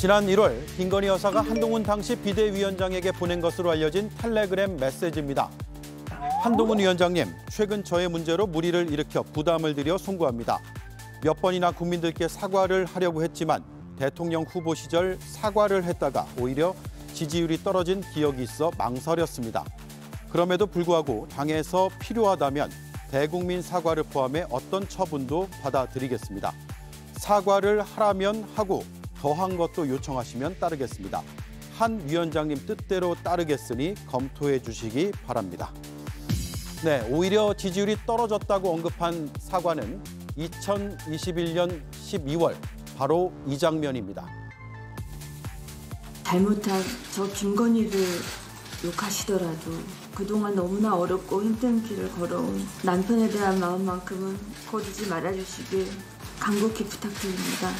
지난 1월 김건희 여사가 한동훈 당시 비대위원장에게 보낸 것으로 알려진 텔레그램 메시지입니다. 한동훈 위원장님, 최근 저의 문제로 무리를 일으켜 부담을 드려 송구합니다. 몇 번이나 국민들께 사과를 하려고 했지만 대통령 후보 시절 사과를 했다가 오히려 지지율이 떨어진 기억이 있어 망설였습니다. 그럼에도 불구하고 당에서 필요하다면 대국민 사과를 포함해 어떤 처분도 받아들이겠습니다. 사과를 하라면 하고 더한 것도 요청하시면 따르겠습니다. 한 위원장님 뜻대로 따르겠으니 검토해 주시기 바랍니다. 네, 오히려 지지율이 떨어졌다고 언급한 사과는 2021년 12월 바로 이 장면입니다. 잘못한 저 김건희를 욕하시더라도 그동안 너무나 어렵고 힘든 길을 걸어온 남편에 대한 마음만큼은 거두지 말아주시길 간곡히 부탁드립니다.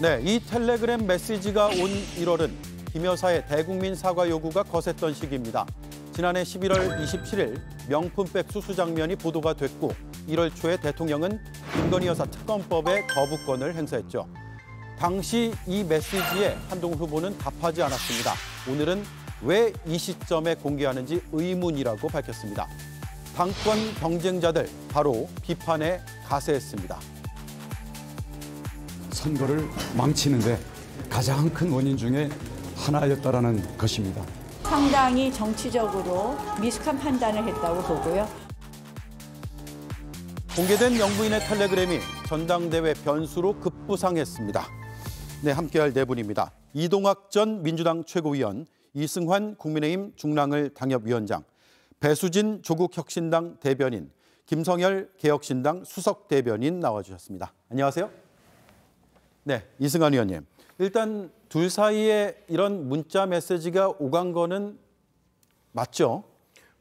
네, 이 텔레그램 메시지가 온 1월은 김 여사의 대국민 사과 요구가 거셌던 시기입니다. 지난해 11월 27일 명품백 수수 장면이 보도가 됐고 1월 초에 대통령은 김건희 여사 특검법에 거부권을 행사했죠. 당시 이 메시지에 한동훈 후보는 답하지 않았습니다. 오늘은 왜 이 시점에 공개하는지 의문이라고 밝혔습니다. 당권 경쟁자들 바로 비판에 가세했습니다. 선거를 망치는데 가장 큰 원인 중에 하나였다라는 것입니다. 상당히 정치적으로 미숙한 판단을 했다고 보고요. 공개된 영부인의 텔레그램이 전당대회 변수로 급부상했습니다. 네, 함께할 네 분입니다. 이동학 전 민주당 최고위원, 이승환 국민의힘 중랑을 당협위원장, 배수진 조국혁신당 대변인, 김성열 개혁신당 수석 대변인 나와주셨습니다. 안녕하세요. 네, 이승환 위원님 일단 둘 사이에 이런 문자 메시지가 오간 거는 맞죠?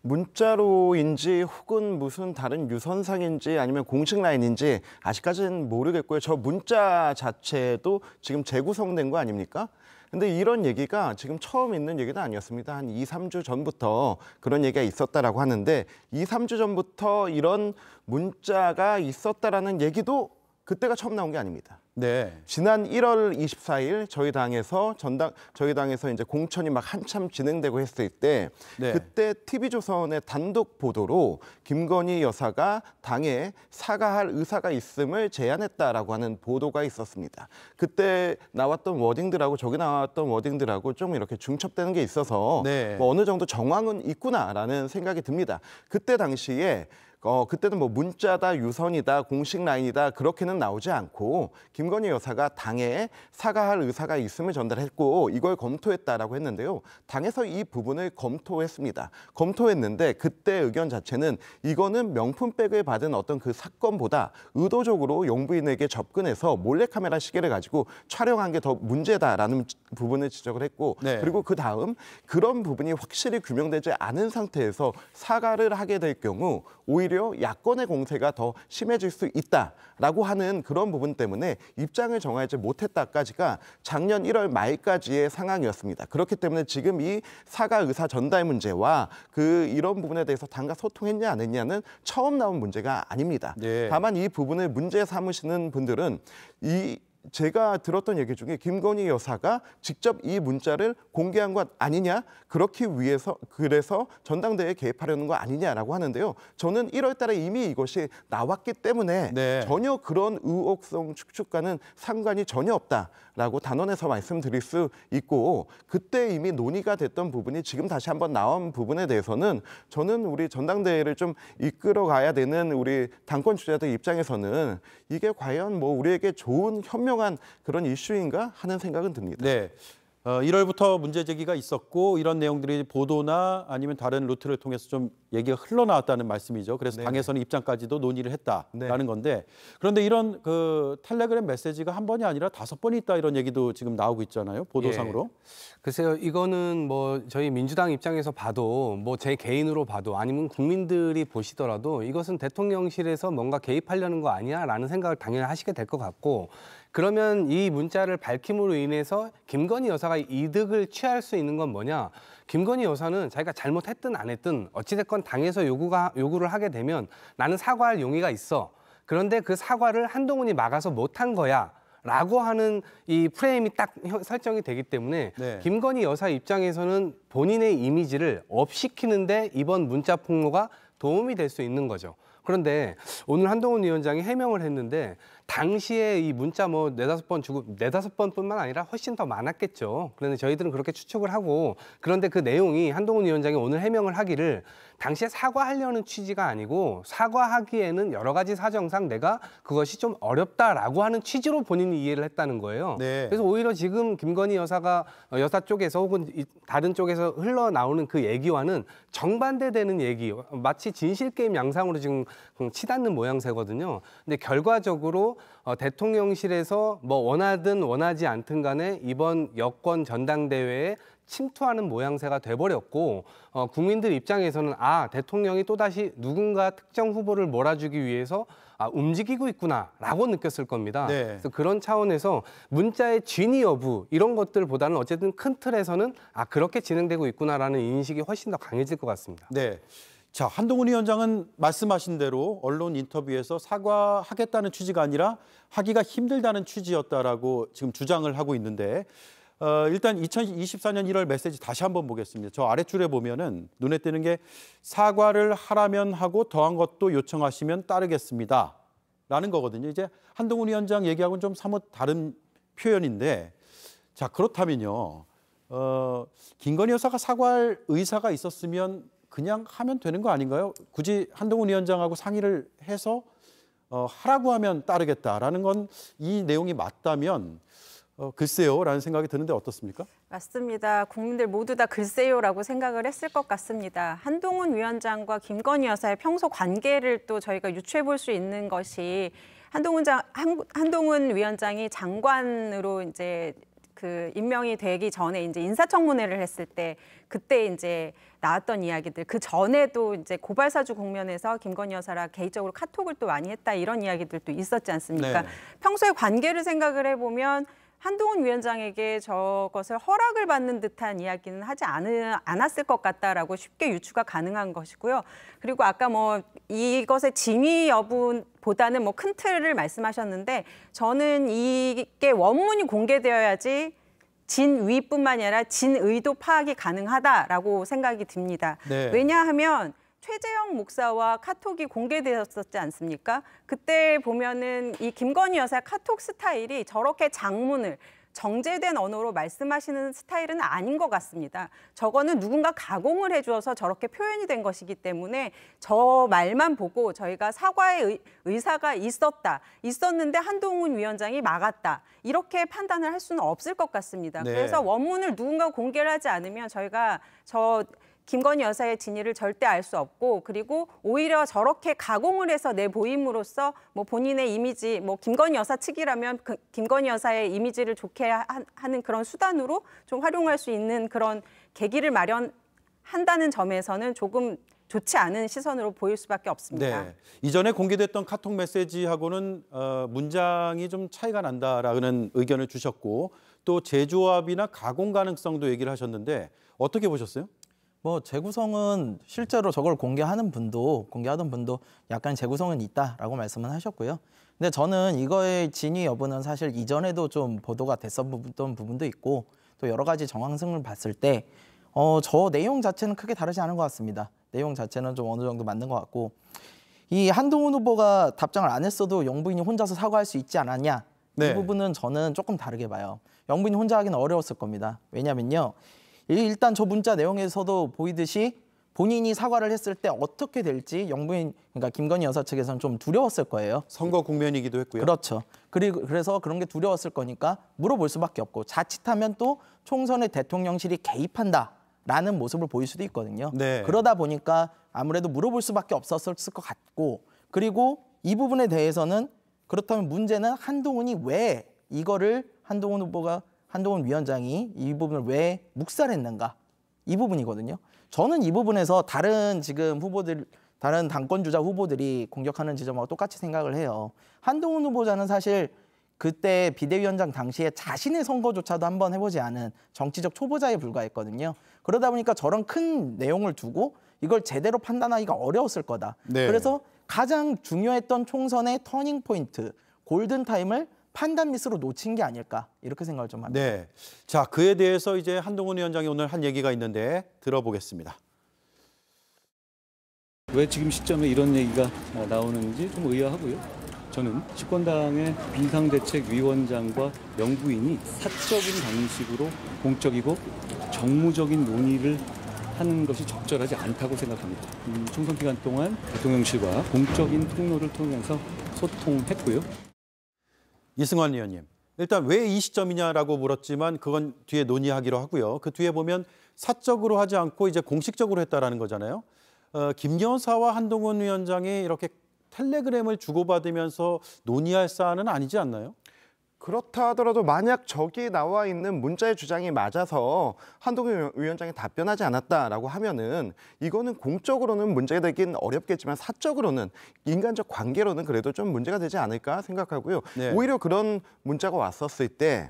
문자로인지 혹은 무슨 다른 유선상인지 아니면 공식 라인인지 아직까지는 모르겠고요. 저 문자 자체도 지금 재구성된 거 아닙니까? 근데 이런 얘기가 지금 처음 있는 얘기는 아니었습니다. 한 2, 3주 전부터 그런 얘기가 있었다라고 하는데 2, 3주 전부터 이런 문자가 있었다라는 얘기도 그때가 처음 나온 게 아닙니다. 네. 지난 1월 24일 저희 당에서 전당 저희 당에서 이제 공천이 막 한참 진행되고 했을 때 네. 그때 TV조선의 단독 보도로 김건희 여사가 당에 사과할 의사가 있음을 제안했다라고 하는 보도가 있었습니다. 그때 나왔던 워딩들하고 저기 나왔던 워딩들하고 좀 이렇게 중첩되는 게 있어서 네. 뭐 어느 정도 정황은 있구나라는 생각이 듭니다. 그때 당시에 어, 그때는 뭐 문자다, 유선이다, 공식 라인이다 그렇게는 나오지 않고 김건희 여사가 당에 사과할 의사가 있음을 전달했고 이걸 검토했다라고 했는데요. 당에서 이 부분을 검토했습니다. 검토했는데 그때 의견 자체는 이거는 명품백을 받은 어떤 그 사건보다 의도적으로 용부인에게 접근해서 몰래카메라 시계를 가지고 촬영한 게 더 문제다라는 부분을 지적을 했고 네. 그리고 그 다음 그런 부분이 확실히 규명되지 않은 상태에서 사과를 하게 될 경우 오히려 오히려 야권의 공세가 더 심해질 수 있다라고 하는 그런 부분 때문에 입장을 정하지 못했다까지가 작년 1월 말까지의 상황이었습니다. 그렇기 때문에 지금 이 사과 의사 전달 문제와 그 이런 부분에 대해서 당과 소통했냐 안 했냐는 처음 나온 문제가 아닙니다. 네. 다만 이 부분을 문제 삼으시는 분들은 이 제가 들었던 얘기 중에 김건희 여사가 직접 이 문자를 공개한 것 아니냐 그렇게 위해서 그래서 전당대회에 개입하려는 거 아니냐라고 하는데요. 저는 1월달에 이미 이것이 나왔기 때문에 네. 전혀 그런 의혹성 축축과는 상관이 전혀 없다. 라고 단원에서 말씀드릴 수 있고 그때 이미 논의가 됐던 부분이 지금 다시 한번 나온 부분에 대해서는 저는 우리 전당대회를 좀 이끌어가야 되는 우리 당권 주자들 입장에서는 이게 과연 뭐 우리에게 좋은 현명한 그런 이슈인가 하는 생각은 듭니다. 네. 어, 1월부터 문제 제기가 있었고 이런 내용들이 보도나 아니면 다른 루트를 통해서 좀 얘기가 흘러나왔다는 말씀이죠. 그래서 네 당에서는 입장까지도 논의를 했다라는 네. 건데 그런데 이런 그 텔레그램 메시지가 한 번이 아니라 다섯 번이 있다 이런 얘기도 지금 나오고 있잖아요. 보도상으로. 예. 글쎄요. 이거는 뭐 저희 민주당 입장에서 봐도 뭐 제 개인으로 봐도 아니면 국민들이 보시더라도 이것은 대통령실에서 뭔가 개입하려는 거 아니야라는 생각을 당연히 하시게 될 것 같고 그러면 이 문자를 밝힘으로 인해서 김건희 여사가 이득을 취할 수 있는 건 뭐냐? 김건희 여사는 자기가 잘못했든 안 했든 어찌됐건 당에서 요구가, 요구를 하게 되면 나는 사과할 용의가 있어. 그런데 그 사과를 한동훈이 막아서 못한 거야. 라고 하는 이 프레임이 딱 설정이 되기 때문에 네. 김건희 여사 입장에서는 본인의 이미지를 업시키는데 이번 문자 폭로가 도움이 될 수 있는 거죠. 그런데 오늘 한동훈 위원장이 해명을 했는데 당시에 이 문자 뭐 네다섯 번 주고 네다섯 번뿐만 아니라 훨씬 더 많았겠죠. 그런데 저희들은 그렇게 추측을 하고 그런데 그 내용이 한동훈 위원장이 오늘 해명을 하기를 당시에 사과하려는 취지가 아니고 사과하기에는 여러 가지 사정상 내가 그것이 좀 어렵다라고 하는 취지로 본인이 이해를 했다는 거예요. 네. 그래서 오히려 지금 김건희 여사가 어, 여사 쪽에서 혹은 다른 쪽에서 흘러나오는 그 얘기와는 정반대되는 얘기, 마치 진실 게임 양상으로 지금 치닫는 모양새거든요. 근데 결과적으로 어, 대통령실에서 뭐 원하든 원하지 않든 간에 이번 여권 전당대회에 침투하는 모양새가 돼버렸고 어, 국민들 입장에서는 아 대통령이 또다시 누군가 특정 후보를 몰아주기 위해서 아, 움직이고 있구나라고 느꼈을 겁니다. 네. 그래서 그런 차원에서 문자의 진위 여부 이런 것들보다는 어쨌든 큰 틀에서는 아 그렇게 진행되고 있구나라는 인식이 훨씬 더 강해질 것 같습니다. 네. 자 한동훈 위원장은 말씀하신 대로 언론 인터뷰에서 사과하겠다는 취지가 아니라 하기가 힘들다는 취지였다라고 지금 주장을 하고 있는데 어, 일단 2024년 1월 메시지 다시 한번 보겠습니다. 저아래줄에 보면은 눈에 띄는 게 사과를 하라면 하고 더한 것도 요청하시면 따르겠습니다. 라는 거거든요. 이제 한동훈 위원장 얘기하고는 좀 사뭇 다른 표현인데 자, 그렇다면요. 어, 김건희 여사가 사과할 의사가 있었으면 그냥 하면 되는 거 아닌가요? 굳이 한동훈 위원장하고 상의를 해서 어, 하라고 하면 따르겠다라는 건 이 내용이 맞다면 어, 글쎄요라는 생각이 드는데 어떻습니까? 맞습니다. 국민들 모두 다 글쎄요라고 생각을 했을 것 같습니다. 한동훈 위원장과 김건희 여사의 평소 관계를 또 저희가 유추해 볼 수 있는 것이 한동훈 장 한, 한동훈 위원장이 장관으로 이제 그 임명이 되기 전에 이제 인사청문회를 했을 때 그때 이제 나왔던 이야기들 그 전에도 이제 고발사주 국면에서 김건희 여사랑 개인적으로 카톡을 또 많이 했다 이런 이야기들도 있었지 않습니까? 네평소의 관계를 생각을 해보면 한동훈 위원장에게 저것을 허락을 받는 듯한 이야기는 하지 않은, 않았을 것 같다라고 쉽게 유추가 가능한 것이고요. 그리고 아까 뭐 이것의 진위 여부보다는 뭐 큰 틀을 말씀하셨는데 저는 이게 원문이 공개되어야지 진위뿐만 아니라 진의도 파악이 가능하다라고 생각이 듭니다. 네. 왜냐하면 최재형 목사와 카톡이 공개되었었지 않습니까? 그때 보면은 이 김건희 여사 카톡 스타일이 저렇게 장문을 정제된 언어로 말씀하시는 스타일은 아닌 것 같습니다. 저거는 누군가 가공을 해주어서 저렇게 표현이 된 것이기 때문에 저 말만 보고 저희가 사과의 의사가 있었다, 있었는데 한동훈 위원장이 막았다 이렇게 판단을 할 수는 없을 것 같습니다. 네. 그래서 원문을 누군가 공개를 하지 않으면 저희가 저 김건희 여사의 진위를 절대 알 수 없고 그리고 오히려 저렇게 가공을 해서 내보임으로써 뭐 본인의 이미지 뭐 김건희 여사 측이라면 그 김건희 여사의 이미지를 좋게 하는 그런 수단으로 좀 활용할 수 있는 그런 계기를 마련한다는 점에서는 조금 좋지 않은 시선으로 보일 수밖에 없습니다. 네. 이전에 공개됐던 카톡 메시지하고는 어, 문장이 좀 차이가 난다라는 의견을 주셨고 또 제조합이나 가공 가능성도 얘기를 하셨는데 어떻게 보셨어요? 뭐 재구성은 실제로 저걸 공개하는 분도 공개하던 분도 약간 재구성은 있다라고 말씀은 하셨고요. 근데 저는 이거의 진위 여부는 사실 이전에도 좀 보도가 됐었던 부분도 있고 또 여러 가지 정황승을 봤을 때 어, 저 내용 자체는 크게 다르지 않은 것 같습니다. 내용 자체는 좀 어느 정도 맞는 것 같고 이 한동훈 후보가 답장을 안 했어도 영부인이 혼자서 사과할 수 있지 않았냐 네. 이 부분은 저는 조금 다르게 봐요. 영부인 이 혼자 하기는 어려웠을 겁니다. 왜냐면요. 일단 저 문자 내용에서도 보이듯이 본인이 사과를 했을 때 어떻게 될지 영부인 그러니까 김건희 여사 측에서는 좀 두려웠을 거예요. 선거 국면이기도 했고요. 그렇죠. 그리고 그래서 그런 게 두려웠을 거니까 물어볼 수밖에 없고 자칫하면 또 총선에 대통령실이 개입한다. 라는 모습을 보일 수도 있거든요. 네. 그러다 보니까 아무래도 물어볼 수밖에 없었을 것 같고 그리고 이 부분에 대해서는 그렇다면 문제는 한동훈이 왜 이거를 한동훈 후보가 한동훈 위원장이 이 부분을 왜 묵살했는가 이 부분이거든요. 저는 이 부분에서 다른 지금 후보들 다른 당권 주자 후보들이 공격하는 지점하고 똑같이 생각을 해요. 한동훈 후보자는 사실 그때 비대위원장 당시에 자신의 선거조차도 한번 해보지 않은 정치적 초보자에 불과했거든요. 그러다 보니까 저런 큰 내용을 두고 이걸 제대로 판단하기가 어려웠을 거다. 네. 그래서 가장 중요했던 총선의 터닝 포인트, 골든 타임을 판단 미스로 놓친 게 아닐까 이렇게 생각을 좀 합니다. 네, 자 그에 대해서 이제 한동훈 위원장이 오늘 한 얘기가 있는데 들어보겠습니다. 왜 지금 시점에 이런 얘기가 어, 나오는지 좀 의아하고요. 저는 집권당의 비상대책위원장과 명부인이 사적인 방식으로 공적이고 정무적인 논의를 하는 것이 적절하지 않다고 생각합니다. 음, 총선 기간 동안 대통령실과 공적인 통로를 통해서 소통했고요. 이승환 의원님. 일단 왜 이 시점이냐라고 물었지만 그건 뒤에 논의하기로 하고요. 그 뒤에 보면 사적으로 하지 않고 이제 공식적으로 했다라는 거잖아요. 어, 김 여사와 한동훈 위원장이 이렇게 텔레그램을 주고받으면서 논의할 사안은 아니지 않나요? 그렇다 하더라도 만약 저기 나와 있는 문자의 주장이 맞아서 한동훈 위원장이 답변하지 않았다라고 하면은 이거는 공적으로는 문제가 되긴 어렵겠지만 사적으로는 인간적 관계로는 그래도 좀 문제가 되지 않을까 생각하고요. 네. 오히려 그런 문자가 왔었을 때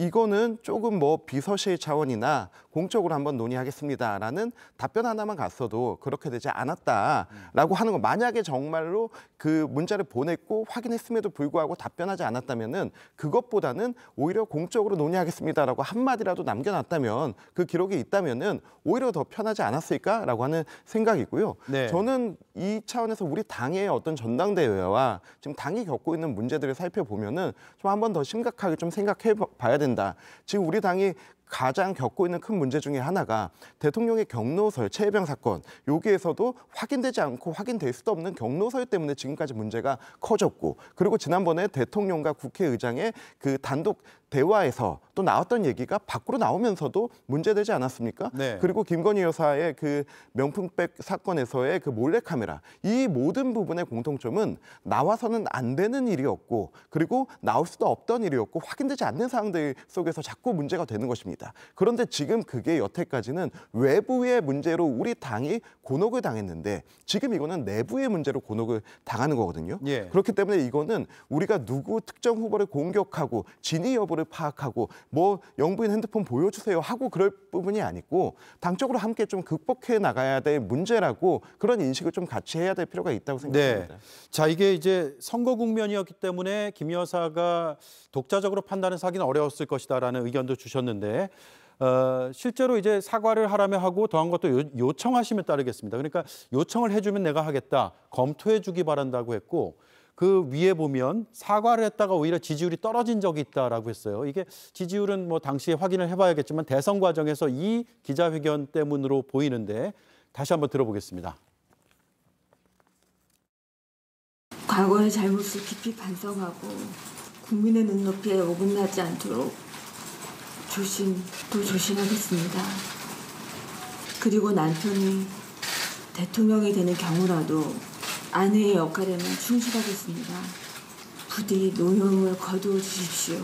이거는 조금 뭐 비서실 차원이나 공적으로 한번 논의하겠습니다라는 답변 하나만 갔어도 그렇게 되지 않았다라고 하는 거 만약에 정말로 그 문자를 보냈고 확인했음에도 불구하고 답변하지 않았다면은 그것보다는 오히려 공적으로 논의하겠습니다라고 한마디라도 남겨놨다면 그 기록이 있다면은 오히려 더 편하지 않았을까라고 하는 생각이고요. 네. 저는 이 차원에서 우리 당의 어떤 전당대회와 지금 당이 겪고 있는 문제들을 살펴보면은 좀 한번 더 심각하게 좀 생각해 봐야 되는. 된다. 지금 우리 당이 가장 겪고 있는 큰 문제 중에 하나가 대통령의 경로설 체해병 사건 여기에서도 확인되지 않고 확인될 수도 없는 경로설 때문에 지금까지 문제가 커졌고 그리고 지난번에 대통령과 국회의장의 그 단독 대화에서 또 나왔던 얘기가 밖으로 나오면서도 문제되지 않았습니까? 네. 그리고 김건희 여사의 그 명품백 사건에서의 그 몰래카메라 이 모든 부분의 공통점은 나와서는 안 되는 일이었고 그리고 나올 수도 없던 일이었고 확인되지 않는 사항들 속에서 자꾸 문제가 되는 것입니다. 있니다 그런데 지금 그게 여태까지는 외부의 문제로 우리 당이 곤혹을 당했는데 지금 이거는 내부의 문제로 곤혹을 당하는 거거든요. 예. 그렇기 때문에 이거는 우리가 누구 특정 후보를 공격하고 진위 여부를 파악하고 뭐 영부인 핸드폰 보여주세요 하고 그럴 부분이 아니고 당적으로 함께 좀 극복해 나가야 될 문제라고 그런 인식을 좀 같이 해야 될 필요가 있다고 네. 생각합니다. 네. 자 이게 이제 선거 국면이었기 때문에 김 여사가 독자적으로 판단해서 하기는 어려웠을 것이다라는 의견도 주셨는데 어, 실제로 이제 사과를 하라며 하고 더한 것도 요, 요청하시면 따르겠습니다. 그러니까 요청을 해주면 내가 하겠다. 검토해주기 바란다고 했고 그 위에 보면 사과를 했다가 오히려 지지율이 떨어진 적이 있다라고 했어요. 이게 지지율은 뭐 당시에 확인을 해봐야겠지만 대선 과정에서 이 기자회견 때문으로 보이는데 다시 한번 들어보겠습니다. 과거의 잘못을 깊이 반성하고 국민의 눈높이에 어긋나지 않도록 조심 또 조심하겠습니다. 그리고 남편이 대통령이 되는 경우라도 아내의 역할에만 충실하겠습니다. 부디 노여을 거두어 주십시오.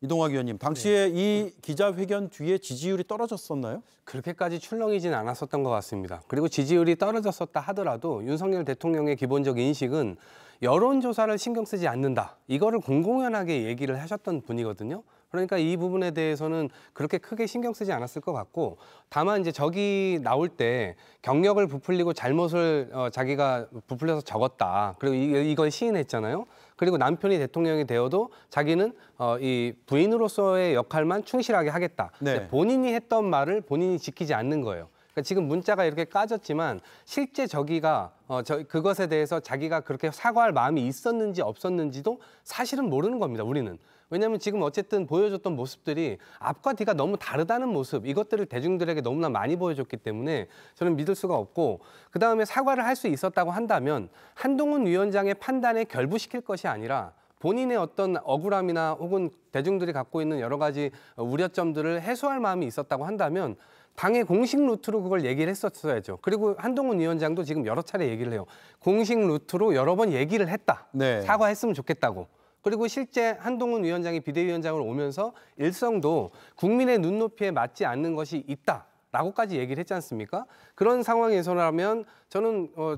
이동학 위원님, 당시에 네. 이 기자회견 뒤에 지지율이 떨어졌었나요? 그렇게까지 출렁이진 않았었던 것 같습니다. 그리고 지지율이 떨어졌었다 하더라도 윤석열 대통령의 기본적 인식은 여론조사를 신경 쓰지 않는다. 이거를 공공연하게 얘기를 하셨던 분이거든요. 그러니까 이 부분에 대해서는 그렇게 크게 신경 쓰지 않았을 것 같고 다만 이제 적이 나올 때 경력을 부풀리고 잘못을 어, 자기가 부풀려서 적었다. 그리고 이, 이걸 시인했잖아요. 그리고 남편이 대통령이 되어도 자기는 어, 이 부인으로서의 역할만 충실하게 하겠다. 네. 본인이 했던 말을 본인이 지키지 않는 거예요. 그러니까 지금 문자가 이렇게 까졌지만 실제 저기가 어, 저 그것에 대해서 자기가 그렇게 사과할 마음이 있었는지 없었는지도 사실은 모르는 겁니다. 우리는. 왜냐하면 지금 어쨌든 보여줬던 모습들이 앞과 뒤가 너무 다르다는 모습 이것들을 대중들에게 너무나 많이 보여줬기 때문에 저는 믿을 수가 없고 그 다음에 사과를 할 수 있었다고 한다면 한동훈 위원장의 판단에 결부시킬 것이 아니라 본인의 어떤 억울함이나 혹은 대중들이 갖고 있는 여러 가지 우려점들을 해소할 마음이 있었다고 한다면 당의 공식 루트로 그걸 얘기를 했었어야죠. 그리고 한동훈 위원장도 지금 여러 차례 얘기를 해요. 공식 루트로 여러 번 얘기를 했다. 네. 사과했으면 좋겠다고. 그리고 실제 한동훈 위원장이 비대위원장을 오면서 일성도 국민의 눈높이에 맞지 않는 것이 있다. 라고까지 얘기를 했지 않습니까? 그런 상황에서라면 저는 어,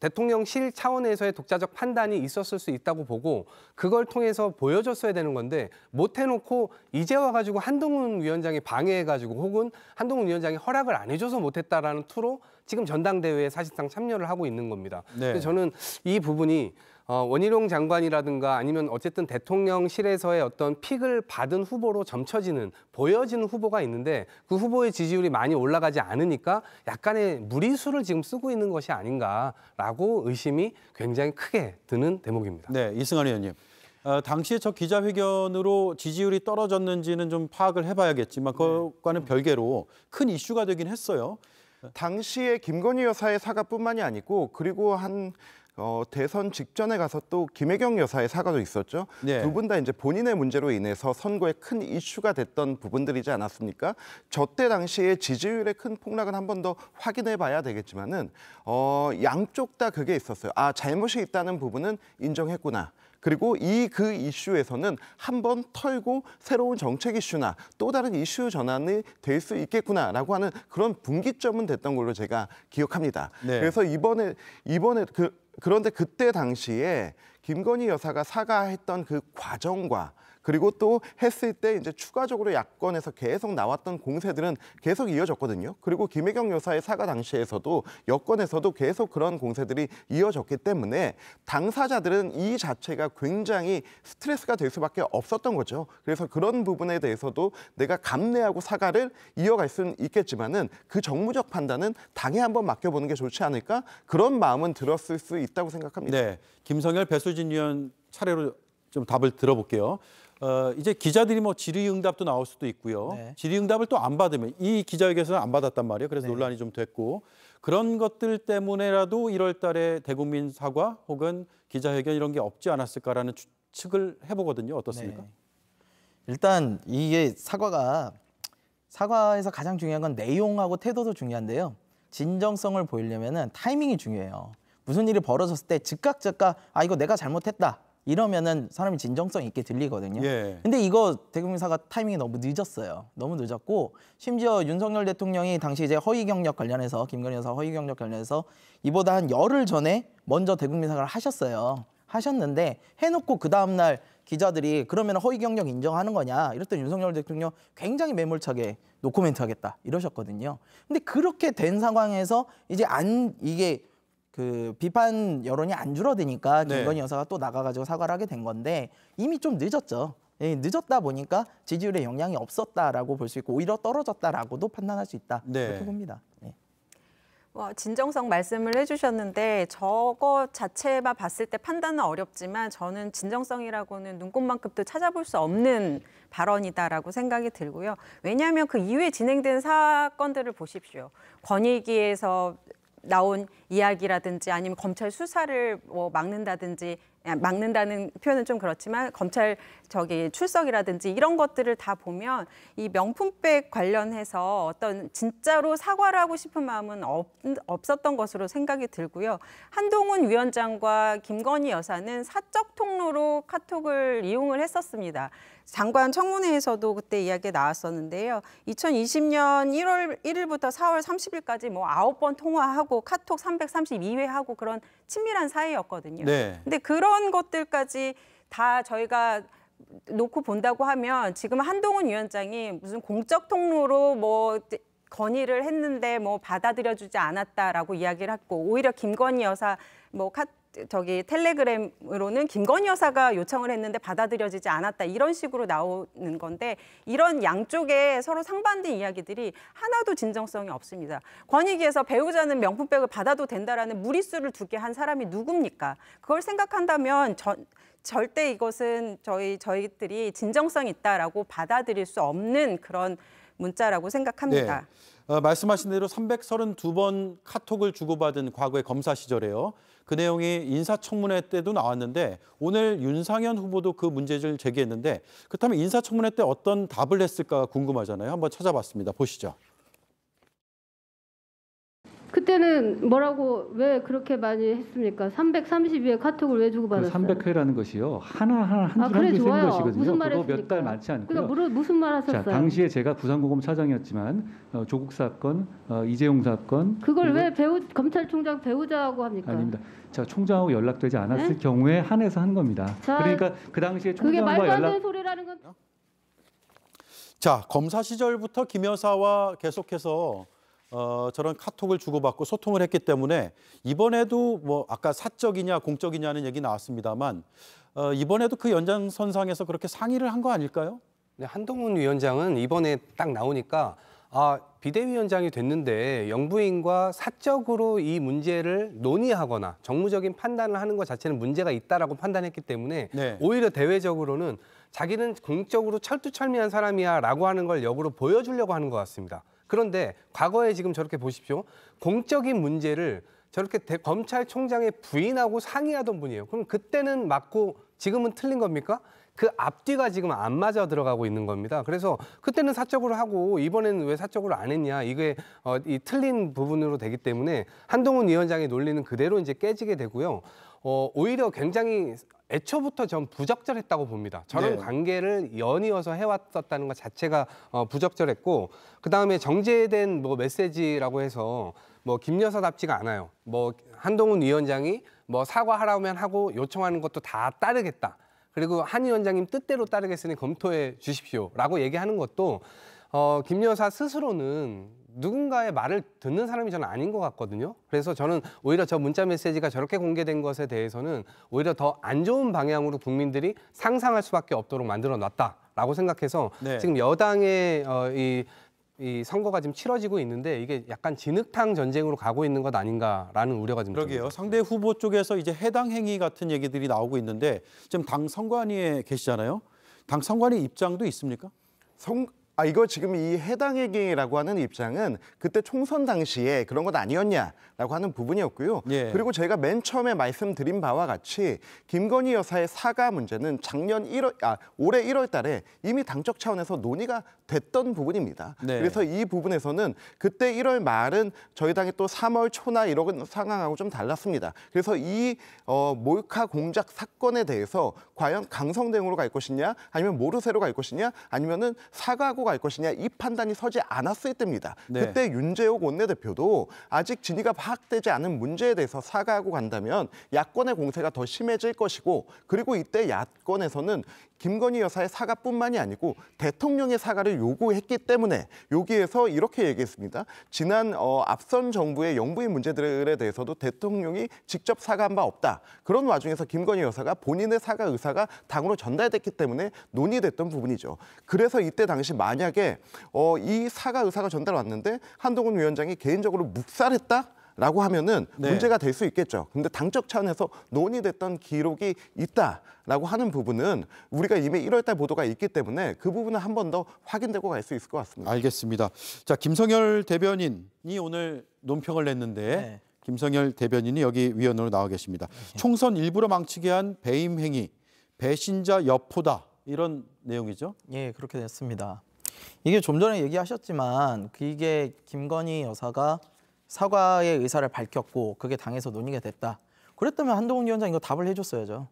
대통령실 차원에서의 독자적 판단이 있었을 수 있다고 보고 그걸 통해서 보여줬어야 되는 건데 못 해놓고 이제 와가지고 한동훈 위원장이 방해해가지고 혹은 한동훈 위원장이 허락을 안 해줘서 못했다라는 투로 지금 전당대회에 사실상 참여를 하고 있는 겁니다. 네. 그 저는 이 부분이 어, 원희룡 장관이라든가 아니면 어쨌든 대통령실에서의 어떤 픽을 받은 후보로 점쳐지는 보여지는 후보가 있는데 그 후보의 지지율이 많이 올라가지 않으니까 약간의 무리수를 지금 쓰고 있는 것이 아닌가라고 의심이 굉장히 크게 드는 대목입니다. 네, 이승환 의원님. 어, 당시에 저 기자회견으로 지지율이 떨어졌는지는 좀 파악을 해봐야겠지만 네. 그것과는 별개로 큰 이슈가 되긴 했어요. 당시에 김건희 여사의 사과뿐만이 아니고 그리고 한 어, 대선 직전에 가서 또 김혜경 여사의 사과도 있었죠. 네. 두분 다 이제 본인의 문제로 인해서 선거에 큰 이슈가 됐던 부분들이지 않았습니까? 저 때 당시에 지지율의 큰 폭락은 한 번 더 확인해 봐야 되겠지만은 어, 양쪽 다 그게 있었어요. 아, 잘못이 있다는 부분은 인정했구나. 그리고 이 그 이슈에서는 한 번 털고 새로운 정책 이슈나 또 다른 이슈 전환이 될 수 있겠구나라고 하는 그런 분기점은 됐던 걸로 제가 기억합니다. 네. 그래서 이번에 이번에 그 그런데 그때 당시에 김건희 여사가 사과했던 그 과정과 그리고 또 했을 때 이제 추가적으로 야권에서 계속 나왔던 공세들은 계속 이어졌거든요. 그리고 김혜경 여사의 사과 당시에서도 여권에서도 계속 그런 공세들이 이어졌기 때문에 당사자들은 이 자체가 굉장히 스트레스가 될 수밖에 없었던 거죠. 그래서 그런 부분에 대해서도 내가 감내하고 사과를 이어갈 수는 있겠지만은 그 정무적 판단은 당에 한번 맡겨보는 게 좋지 않을까 그런 마음은 들었을 수 있다고 생각합니다. 네, 김성열 배수진 위원 차례로 좀 답을 들어볼게요. 어, 이제 기자들이 뭐 질의응답도 나올 수도 있고요. 네. 질의응답을 또 안 받으면 이 기자회견에서는 안 받았단 말이에요. 그래서 네. 논란이 좀 됐고 그런 것들 때문에라도 1월 달에 대국민 사과 혹은 기자회견 이런 게 없지 않았을까라는 추측을 해보거든요. 어떻습니까? 네. 일단 이게 사과가 사과에서 가장 중요한 건 내용하고 태도도 중요한데요. 진정성을 보이려면 타이밍이 중요해요. 무슨 일이 벌어졌을 때 즉각 즉각 아 이거 내가 잘못했다 이러면은 사람이 진정성 있게 들리거든요. 예. 근데 이거 대국민사가 타이밍이 너무 늦었어요. 너무 늦었고 심지어 윤석열 대통령이 당시 이제 허위 경력 관련해서 김건희 여사 허위 경력 관련해서 이보다 한 열흘 전에 먼저 대국민사를 하셨어요. 하셨는데 해놓고 그 다음 날 기자들이 그러면 허위 경력 인정하는 거냐 이랬더니 윤석열 대통령 굉장히 매몰차게 노코멘트 하겠다 이러셨거든요. 근데 그렇게 된 상황에서 이제 안 이게 그 비판 여론이 안 줄어드니까 네. 김건희 네. 여사가 또 나가가지고 사과를 하게 된 건데 이미 좀 늦었죠. 예, 늦었다 보니까 지지율에 영향이 없었다라고 볼 수 있고 오히려 떨어졌다라고도 판단할 수 있다 네. 그렇게 봅니다. 네. 와, 진정성 말씀을 해주셨는데 저거 자체만 봤을 때 판단은 어렵지만 저는 진정성이라고는 눈꼽만큼도 찾아볼 수 없는 발언이다라고 생각이 들고요. 왜냐하면 그 이후에 진행된 사건들을 보십시오. 권익위에서 나온 이야기라든지 아니면 검찰 수사를 뭐 막는다든지 아, 막는다는 표현은 좀 그렇지만 검찰 저기 출석이라든지 이런 것들을 다 보면 이 명품백 관련해서 어떤 진짜로 사과를 하고 싶은 마음은 없, 없었던 것으로 생각이 들고요. 한동훈 위원장과 김건희 여사는 사적 통로로 카톡을 이용을 했었습니다. 장관 청문회에서도 그때 이야기 나왔었는데요. 2020년 1월 1일부터 4월 30일까지 뭐 9번 통화하고 카톡 332회 하고 그런 친밀한 사이였거든요. 네. 근데 그런 그런 것들까지 다 저희가 놓고 본다고 하면 지금 한동훈 위원장이 무슨 공적 통로로 뭐 건의를 했는데 뭐 받아들여주지 않았다라고 이야기를 했고 오히려 김건희 여사 뭐 카, 저기 텔레그램으로는 김건희 여사가 요청을 했는데 받아들여지지 않았다 이런 식으로 나오는 건데 이런 양쪽에 서로 상반된 이야기들이 하나도 진정성이 없습니다. 권익위에서 배우자는 명품백을 받아도 된다라는 무리수를 두게 한 사람이 누굽니까? 그걸 생각한다면 저, 절대 이것은 저희 저희들이 진정성 있다라고 받아들일 수 없는 그런 문자라고 생각합니다. 네. 어, 말씀하신 대로 332번 카톡을 주고받은 과거의 검사 시절에요. 그 내용이 인사청문회 때도 나왔는데 오늘 윤상현 후보도 그 문제를 제기했는데 그렇다면 인사청문회 때 어떤 답을 했을까 궁금하잖아요. 한번 찾아봤습니다. 보시죠. 그때는 뭐라고 왜 그렇게 많이 했습니까? 332회 카톡을 왜 주고 받았어요? 그 300회라는 것이요. 하나 하나 한 줄 한줄 아, 그래, 것이거든요. 무슨 말 그거 몇달 많지 않고요. 그러니까 물슨 무슨 말 하셨어요? 자, 당시에 제가 부산고검 차장이었지만 어, 조국 사건, 어, 이재용 사건 그걸 왜 배우 검찰총장 배우자하고 합니까? 아닙니다. 자, 총장하고 연락되지 않았을 네? 경우에 한해서 한 겁니다. 자, 그러니까 그 당시에 총장과 그게 말도 안 되는 소리라는 건 자, 검사 시절부터 김 여사와 계속해서 어, 저런 카톡을 주고받고 소통을 했기 때문에 이번에도 뭐 아까 사적이냐 공적이냐는 얘기 나왔습니다만 어, 이번에도 그 연장선상에서 그렇게 상의를 한 거 아닐까요? 네, 한동훈 위원장은 이번에 딱 나오니까 아, 비대위원장이 됐는데 영부인과 사적으로 이 문제를 논의하거나 정무적인 판단을 하는 것 자체는 문제가 있다라고 판단했기 때문에 네. 오히려 대외적으로는 자기는 공적으로 철두철미한 사람이야라고 하는 걸 역으로 보여주려고 하는 것 같습니다. 그런데 과거에 지금 저렇게 보십시오. 공적인 문제를 저렇게 대, 검찰총장의 부인하고 상의하던 분이에요. 그럼 그때는 맞고 지금은 틀린 겁니까? 그 앞뒤가 지금 안 맞아 들어가고 있는 겁니다. 그래서 그때는 사적으로 하고 이번에는 왜 사적으로 안 했냐 이게 어, 이 틀린 부분으로 되기 때문에 한동훈 위원장의 논리는 그대로 이제 깨지게 되고요. 어, 오히려 굉장히 애초부터 전 부적절했다고 봅니다. 저런 네. 관계를 연이어서 해왔었다는 것 자체가 어, 부적절했고 그 다음에 정제된 뭐 메시지라고 해서 뭐 김여사답지가 않아요. 뭐 한동훈 위원장이 뭐 사과하라면 하고 요청하는 것도 다 따르겠다. 그리고 한 위원장님 뜻대로 따르겠으니 검토해 주십시오라고 얘기하는 것도 어, 김 여사 스스로는 누군가의 말을 듣는 사람이 저는 아닌 것 같거든요. 그래서 저는 오히려 저 문자 메시지가 저렇게 공개된 것에 대해서는 오히려 더 안 좋은 방향으로 국민들이 상상할 수밖에 없도록 만들어 놨다라고 생각해서 네. 지금 여당의 어, 이, 이 선거가 지금 치러지고 있는데 이게 약간 진흙탕 전쟁으로 가고 있는 것 아닌가라는 우려가 좀 그러게요. 듭니다. 상대 후보 쪽에서 이제 해당 행위 같은 얘기들이 나오고 있는데 지금 당 선관위에 계시잖아요. 당 선관위 입장도 있습니까? 성, 아 이거 지금 이 해당액이라고 하는 입장은 그때 총선 당시에 그런 것 아니었냐라고 하는 부분이었고요. 예. 그리고 저희가 맨 처음에 말씀드린 바와 같이 김건희 여사의 사과 문제는 작년 1월 아 올해 1월 달에 이미 당적 차원에서 논의가 됐던 부분입니다. 네. 그래서 이 부분에서는 그때 1월 말은 저희 당이 또 3월 초나 이런 상황하고 좀 달랐습니다. 그래서 이 어, 몰카 공작 사건에 대해서 과연 강성 대응으로 갈 것이냐 아니면 모르쇠로 갈 것이냐 아니면은 사과하고 갈 것이냐 이 판단이 서지 않았을 때입니다. 네. 그때 윤재욱 원내대표도 아직 진위가 파악되지 않은 문제에 대해서 사과하고 간다면 야권의 공세가 더 심해질 것이고 그리고 이때 야권에서는 김건희 여사의 사과뿐만이 아니고 대통령의 사과를 요구했기 때문에 여기에서 이렇게 얘기했습니다. 지난 어, 앞선 정부의 영부인 문제들에 대해서도 대통령이 직접 사과한 바 없다. 그런 와중에서 김건희 여사가 본인의 사과 의사가 당으로 전달됐기 때문에 논의됐던 부분이죠. 그래서 이때 당시 만 만약에 어, 이 사과 의사가 전달 왔는데 한동훈 위원장이 개인적으로 묵살했다? 라고 하면은 네. 문제가 될 수 있겠죠. 근데 당적 차원에서 논의됐던 기록이 있다라고 하는 부분은 우리가 이미 1월 달 보도가 있기 때문에 그 부분은 한 번 더 확인되고 갈 수 있을 것 같습니다. 알겠습니다. 자, 김성열 대변인이 오늘 논평을 냈는데 네. 김성열 대변인이 여기 위원으로 나와 계십니다. 네. 총선 일부러 망치게 한 배임 행위, 배신자 여포다 이런 내용이죠? 예, 그렇게 됐습니다. 이게 좀 전에 얘기하셨지만 그게 김건희 여사가 사과의 의사를 밝혔고 그게 당에서 논의가 됐다. 그랬다면 한동훈 위원장 이거 답을 해줬어야죠.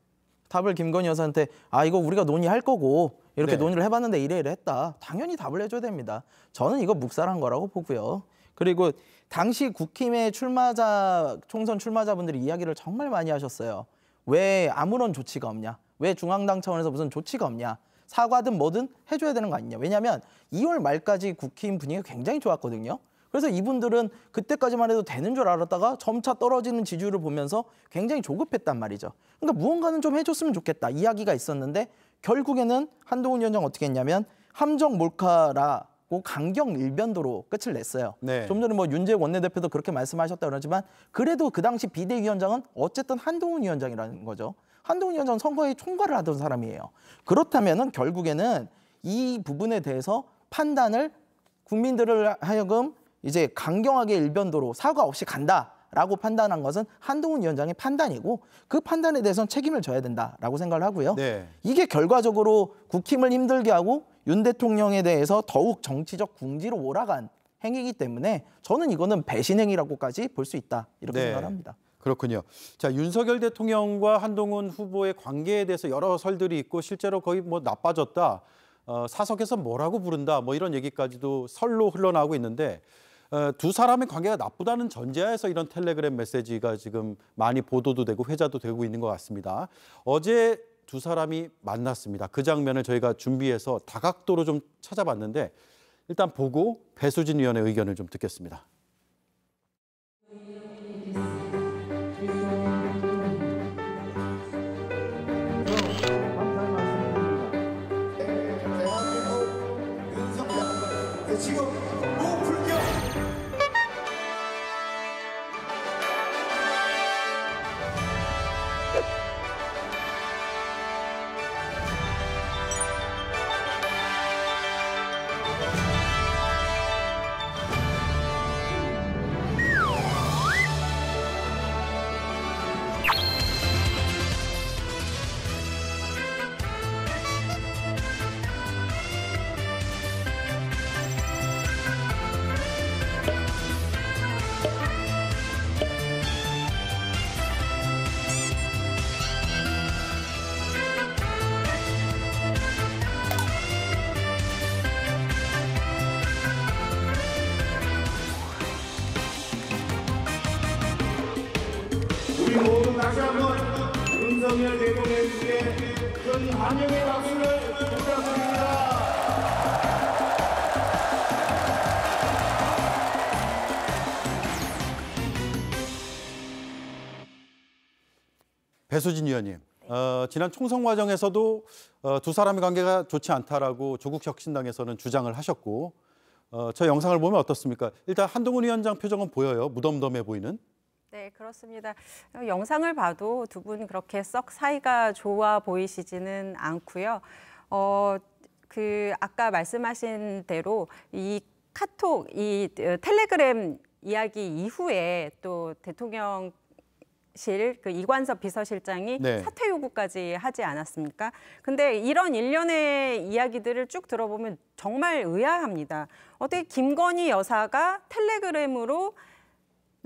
답을 김건희 여사한테 아 이거 우리가 논의할 거고 이렇게 네. 논의를 해봤는데 이래 이래 했다. 당연히 답을 해줘야 됩니다. 저는 이거 묵살한 거라고 보고요. 그리고 당시 국힘의 출마자 총선 출마자분들이 이야기를 정말 많이 하셨어요. 왜 아무런 조치가 없냐? 왜 중앙당 차원에서 무슨 조치가 없냐? 사과든 뭐든 해줘야 되는 거 아니냐. 왜냐하면 2월 말까지 국힘 분위기가 굉장히 좋았거든요. 그래서 이분들은 그때까지만 해도 되는 줄 알았다가 점차 떨어지는 지지율을 보면서 굉장히 조급했단 말이죠. 그러니까 무언가는 좀 해줬으면 좋겠다 이야기가 있었는데 결국에는 한동훈 위원장 어떻게 했냐면 함정 몰카라 고 강경 일변도로 끝을 냈어요. 네. 좀 전에 뭐 윤재 원내대표도 그렇게 말씀하셨다 그러지만 그래도 그 당시 비대위원장은 어쨌든 한동훈 위원장이라는 거죠. 한동훈 위원장 선거에 총괄을 하던 사람이에요. 그렇다면은 결국에는 이 부분에 대해서 판단을 국민들을 하여금 이제 강경하게 일변도로 사과 없이 간다라고 판단한 것은 한동훈 위원장의 판단이고 그 판단에 대해서는 책임을 져야 된다라고 생각을 하고요. 네. 이게 결과적으로 국힘을 힘들게 하고 윤 대통령에 대해서 더욱 정치적 궁지로 몰아간 행위이기 때문에 저는 이거는 배신행위라고까지 볼 수 있다 이렇게 네. 생각합니다. 그렇군요. 자, 윤석열 대통령과 한동훈 후보의 관계에 대해서 여러 설들이 있고 실제로 거의 뭐 나빠졌다. 어, 사석에서 뭐라고 부른다. 뭐 이런 얘기까지도 설로 흘러나오고 있는데 어, 두 사람의 관계가 나쁘다는 전제하에서 이런 텔레그램 메시지가 지금 많이 보도도 되고 회자도 되고 있는 것 같습니다. 어제 두 사람이 만났습니다. 그 장면을 저희가 준비해서 다각도로 좀 찾아봤는데 일단 보고 배수진 위원의 의견을 좀 듣겠습니다. 啊！ 전열 대본에 주에 큰 환영의 박수를 부탁드립니다. 배수진 위원님, 어, 지난 총선 과정에서도 어, 두 사람의 관계가 좋지 않다라고 조국 혁신당에서는 주장을 하셨고 어, 저 영상을 보면 어떻습니까? 일단 한동훈 위원장 표정은 보여요. 무덤덤해 보이는. 네, 그렇습니다. 영상을 봐도 두 분 그렇게 썩 사이가 좋아 보이시지는 않고요. 어, 그 아까 말씀하신 대로 이 카톡, 이 어, 텔레그램 이야기 이후에 또 대통령 실그 이관섭 비서실장이 네. 사퇴 요구까지 하지 않았습니까? 근데 이런 일련의 이야기들을 쭉 들어보면 정말 의아합니다. 어떻게 김건희 여사가 텔레그램으로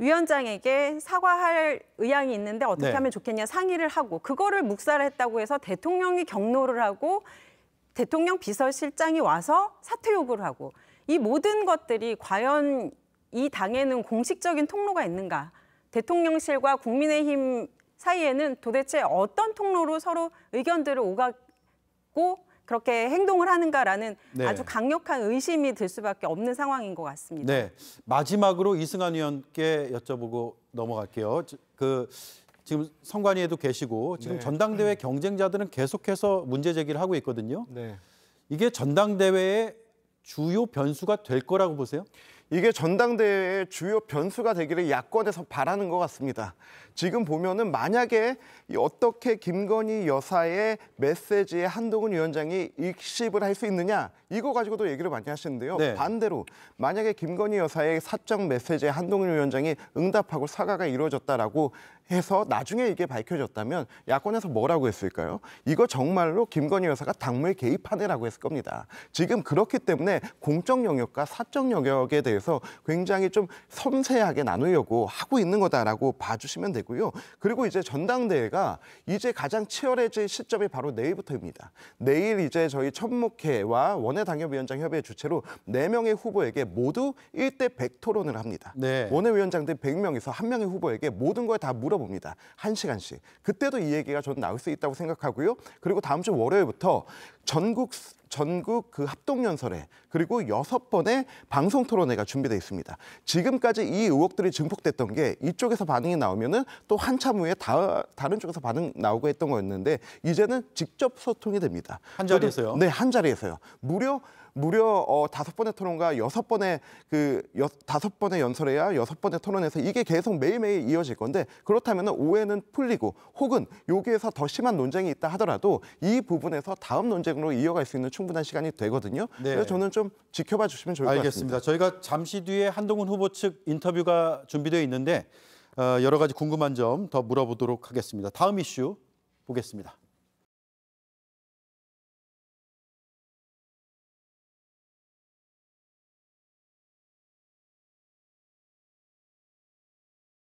위원장에게 사과할 의향이 있는데 어떻게 네. 하면 좋겠냐 상의를 하고 그거를 묵살을 했다고 해서 대통령이 경로를 하고 대통령 비서실장이 와서 사퇴 요구를 하고 이 모든 것들이 과연 이 당에는 공식적인 통로가 있는가 대통령실과 국민의힘 사이에는 도대체 어떤 통로로 서로 의견들을 오가고 그렇게 행동을 하는가라는 네. 아주 강력한 의심이 들 수밖에 없는 상황인 것 같습니다. 네, 마지막으로 이승환 의원께 여쭤보고 넘어갈게요. 그 지금 선관위에도 계시고 지금 네. 전당대회 경쟁자들은 계속해서 문제 제기를 하고 있거든요. 네. 이게 전당대회의 주요 변수가 될 거라고 보세요? 이게 전당대회의 주요 변수가 되기를 야권에서 바라는 것 같습니다. 지금 보면은 만약에 어떻게 김건희 여사의 메시지에 한동훈 위원장이 읽씹을 할 수 있느냐 이거 가지고도 얘기를 많이 하시는데요. 네. 반대로 만약에 김건희 여사의 사적 메시지에 한동훈 위원장이 응답하고 사과가 이루어졌다라고 해서 나중에 이게 밝혀졌다면 야권에서 뭐라고 했을까요? 이거 정말로 김건희 여사가 당무에 개입하네라고 했을 겁니다. 지금 그렇기 때문에 공적 영역과 사적 영역에 대해서 굉장히 좀 섬세하게 나누려고 하고 있는 거다라고 봐주시면 되고요. 그리고 이제 전당대회가 이제 가장 치열해질 시점이 바로 내일부터입니다. 내일 이제 저희 천목회와 원외 당협위원장 협의회 주최로 네명의 후보에게 모두 1대 100 토론을 합니다. 네. 원외위원장들 100명에서 한명의 후보에게 모든 걸 다 물어 봅니다. 한 시간씩. 그때도 이 얘기가 저는 나올 수 있다고 생각하고요. 그리고 다음 주 월요일부터 전국 전국 그 합동연설회 그리고 여섯 번의 방송 토론회가 준비되어 있습니다. 지금까지 이 의혹들이 증폭됐던 게 이쪽에서 반응이 나오면은 또 한참 후에 다, 다른 쪽에서 반응 나오고 했던 거였는데 이제는 직접 소통이 됩니다. 한 자리에서요? 네, 한 자리에서요. 무려 무려 어, 다섯 번의 토론과 여섯 번의 그 여, 다섯 번의 연설회야 여섯 번의 토론에서 이게 계속 매일매일 이어질 건데 그렇다면 오해는 풀리고 혹은 여기에서 더 심한 논쟁이 있다 하더라도 이 부분에서 다음 논쟁으로 이어갈 수 있는 충분한 시간이 되거든요. 네. 그래서 저는 좀 지켜봐 주시면 좋을 알겠습니다. 것 같습니다. 알겠습니다. 저희가 잠시 뒤에 한동훈 후보 측 인터뷰가 준비되어 있는데 어, 여러 가지 궁금한 점 더 물어보도록 하겠습니다. 다음 이슈 보겠습니다.